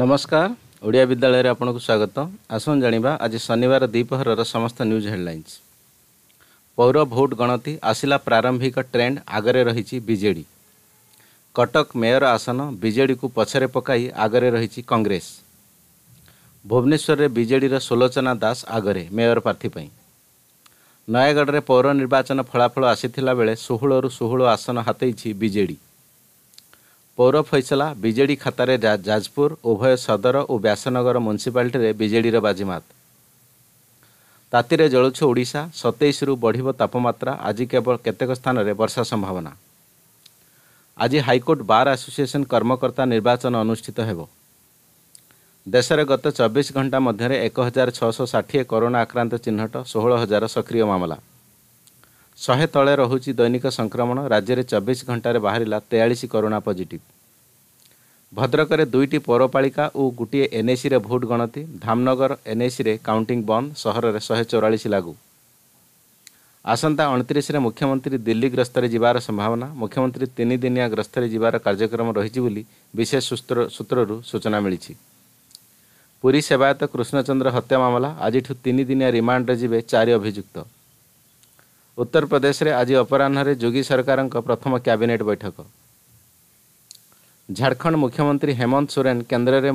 ନମସ୍କାର ଓଡ଼ିଆ ବିଦ୍ୟାଳୟରେ ଆପଣଙ୍କୁ ସ୍ୱାଗତ ଆସନ୍ତୁ ଜାଣିବା ଆଜି ଶନିବାର ଦ୍ୱିପହରର ସମସ୍ତ ନ୍ୟୁଜ୍ ହେଡ଼ଲାଇନ୍ସ ପୌର ଭୋଟ ଗଣତି ଆସିଲା ପ୍ରାରମ୍ଭିକ ଟ୍ରେଣ୍ଡ ଆଗରେ ରହିଛି ବିଜେଡ଼ି କଟକ ମେୟର ଆସନ ବିଜେଡ଼ିକୁ ପଛରେ ପକାଇ ଆଗରେ ରହିଛି କଂଗ୍ରେସ ଭୁବନେଶ୍ୱରରେ ବିଜେଡ଼ିର ସୁଲୋଚନା ଦାସ ଆଗରେ ମେୟର ପ୍ରାର୍ଥୀ ପାଇଁ ନୟାଗଡ଼ରେ ପୌର ନିର୍ବାଚନ ଫଳାଫଳ ଆସିଥିଲା ବେଳେ ଷୋହଳରୁ ଷୋହଳ ଆସନ ହାତେଇଛି ବିଜେଡ଼ି ପୌର ଫଇସଲା ବିଜେଡ଼ି ଖାତାରେ ଯାଜପୁର ଉଭୟ ସଦର ଓ ବ୍ୟାସନଗର ମ୍ୟୁନିସିପାଲିଟିରେ ବିଜେଡ଼ିର ବାଜିମାତ ତାତିରେ ଜଳୁଛୁ ଓଡ଼ିଶା ସତେଇଶରୁ ବଢ଼ିବ ତାପମାତ୍ରା ଆଜି କେବଳ କେତେକ ସ୍ଥାନରେ ବର୍ଷା ସମ୍ଭାବନା ଆଜି ହାଇକୋର୍ଟ ବାର୍ ଆସୋସିଏସନ୍ କର୍ମକର୍ତ୍ତା ନିର୍ବାଚନ ଅନୁଷ୍ଠିତ ହେବ ଦେଶରେ ଗତ ଚବିଶ ଘଣ୍ଟା ମଧ୍ୟରେ ଏକ ହଜାର ଛଅଶହ ଷାଠିଏ କରୋନା ଆକ୍ରାନ୍ତ ଚିହ୍ନଟ ଷୋହଳ ହଜାର ସକ୍ରିୟ ମାମଲା ଶହେ ତଳେ ରହୁଛି ଦୈନିକ ସଂକ୍ରମଣ ରାଜ୍ୟରେ ଚବିଶ ଘଣ୍ଟାରେ ବାହାରିଲା ତେୟାଳିଶ କରୋନା ପଜିଟିଭ୍ ଭଦ୍ରକରେ ଦୁଇଟି ପୌରପାଳିକା ଓ ଗୋଟିଏ ଏନ୍ଏସିରେ ଭୋଟ୍ ଗଣତି ଧାମନଗର ଏନ୍ଏସିରେ କାଉଣ୍ଟିଂ ବନ୍ଦ ସହରରେ ଶହେ ଚଉରାଳିଶ ଲାଗୁ ଆସନ୍ତା ଅଣତିରିଶରେ ମୁଖ୍ୟମନ୍ତ୍ରୀ ଦିଲ୍ଲୀ ଗସ୍ତରେ ଯିବାର ସମ୍ଭାବନା ମୁଖ୍ୟମନ୍ତ୍ରୀ ତିନିଦିନିଆ ଗସ୍ତରେ ଯିବାର କାର୍ଯ୍ୟକ୍ରମ ରହିଛି ବୋଲି ବିଶେଷ ସୂତ୍ରରୁ ସୂଚନା ମିଳିଛି ପୁରୀ ସେବାୟତ କୃଷ୍ଣଚନ୍ଦ୍ର ହତ୍ୟା ମାମଲା ଆଜିଠୁ ତିନିଦିନିଆ ରିମାଣ୍ଡରେ ଯିବେ ଚାରି ଅଭିଯୁକ୍ତ ଉତ୍ତରପ୍ରଦେଶରେ ଆଜି ଅପରାହ୍ନରେ ଯୋଗୀ ସରକାରଙ୍କ ପ୍ରଥମ କ୍ୟାବିନେଟ୍ ବୈଠକ ଝାଡ଼ଖଣ୍ଡ ମୁଖ୍ୟମନ୍ତ୍ରୀ ହେମନ୍ତ ସୋରେନ୍ କେନ୍ଦ୍ରରେ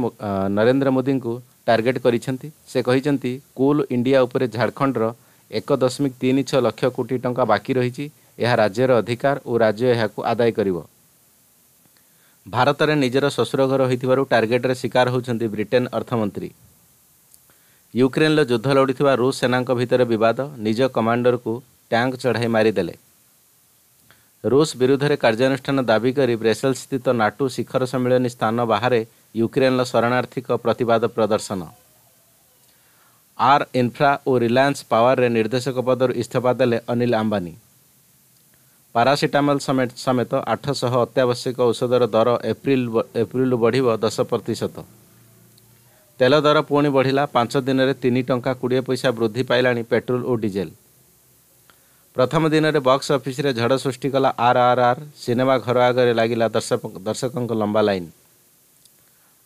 ନରେନ୍ଦ୍ର ମୋଦିଙ୍କୁ ଟାର୍ଗେଟ୍ କରିଛନ୍ତି ସେ କହିଛନ୍ତି କୁଲ୍ ଇଣ୍ଡିଆ ଉପରେ ଝାଡ଼ଖଣ୍ଡର ଏକ ଦଶମିକ ତିନି ଛଅ ଲକ୍ଷ କୋଟି ଟଙ୍କା ବାକି ରହିଛି ଏହା ରାଜ୍ୟର ଅଧିକାର ଓ ରାଜ୍ୟ ଏହାକୁ ଆଦାୟ କରିବ ଭାରତରେ ନିଜର ଶ୍ୱଶୁର ଘର ହୋଇଥିବାରୁ ଟାର୍ଗେଟ୍ରେ ଶିକାର ହେଉଛନ୍ତି ବ୍ରିଟେନ୍ ଅର୍ଥମନ୍ତ୍ରୀ ୟୁକ୍ରେନ୍ର ଯୁଦ୍ଧ ଲଢ଼ୁଥିବା ରୁଷ ସେନାଙ୍କ ଭିତରେ ବିବାଦ ନିଜ କମାଣ୍ଡରକୁ ଟ୍ୟାଙ୍କ ଚଢ଼ାଇ ମାରିଦେଲେ ରୁଷ ବିରୁଦ୍ଧରେ କାର୍ଯ୍ୟାନୁଷ୍ଠାନ ଦାବି କରି ବ୍ରେସେଲ୍ ସ୍ଥିତ ନାଟୁ ଶିଖର ସମ୍ମିଳନୀ ସ୍ଥାନ ବାହାରେ ୟୁକ୍ରେନ୍ର ଶରଣାର୍ଥୀଙ୍କ ପ୍ରତିବାଦ ପ୍ରଦର୍ଶନ ଆର୍ ଇନ୍ଫ୍ରା ଓ ରିଲାଏନ୍ସ ପାୱାରରେ ନିର୍ଦ୍ଦେଶକ ପଦରୁ ଇସ୍ତଫା ଦେଲେ ଅନିଲ ଆମ୍ବାନୀ ପାରାସିଟାମଲ୍ ସମେତ ଆଠଶହ ଅତ୍ୟାବଶ୍ୟକ ଔଷଧର ଦର ଏପ୍ରିଲ ଏପ୍ରିଲରୁ ବଢ଼ିବ ଦଶ ପ୍ରତିଶତ ତେଲ ଦର ପୁଣି ବଢ଼ିଲା ପାଞ୍ଚ ଦିନରେ ତିନି ଟଙ୍କା କୋଡ଼ିଏ ପଇସା ବୃଦ୍ଧି ପାଇଲାଣି ପେଟ୍ରୋଲ ଓ ଡିଜେଲ ପ୍ରଥମ ଦିନରେ ବକ୍ସ ଅଫିସ୍ରେ ଝଡ଼ ସୃଷ୍ଟି କଲା ଆର୍ ଆର୍ ଆର୍ ସିନେମା ଘର ଆଗରେ ଲାଗିଲା ଦର୍ଶକ ଦର୍ଶକଙ୍କ ଲମ୍ବା ଲାଇନ୍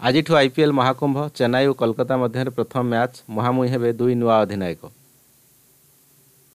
ଆଜିଠୁ ଆଇପିଏଲ୍ ମହାକୁମ୍ଭ ଚେନ୍ନାଇ ଓ କୋଲକାତା ମଧ୍ୟରେ ପ୍ରଥମ ମ୍ୟାଚ୍ ମୁହାଁମୁହିଁ ହେବେ ଦୁଇ ନୂଆ ଅଧିନାୟକ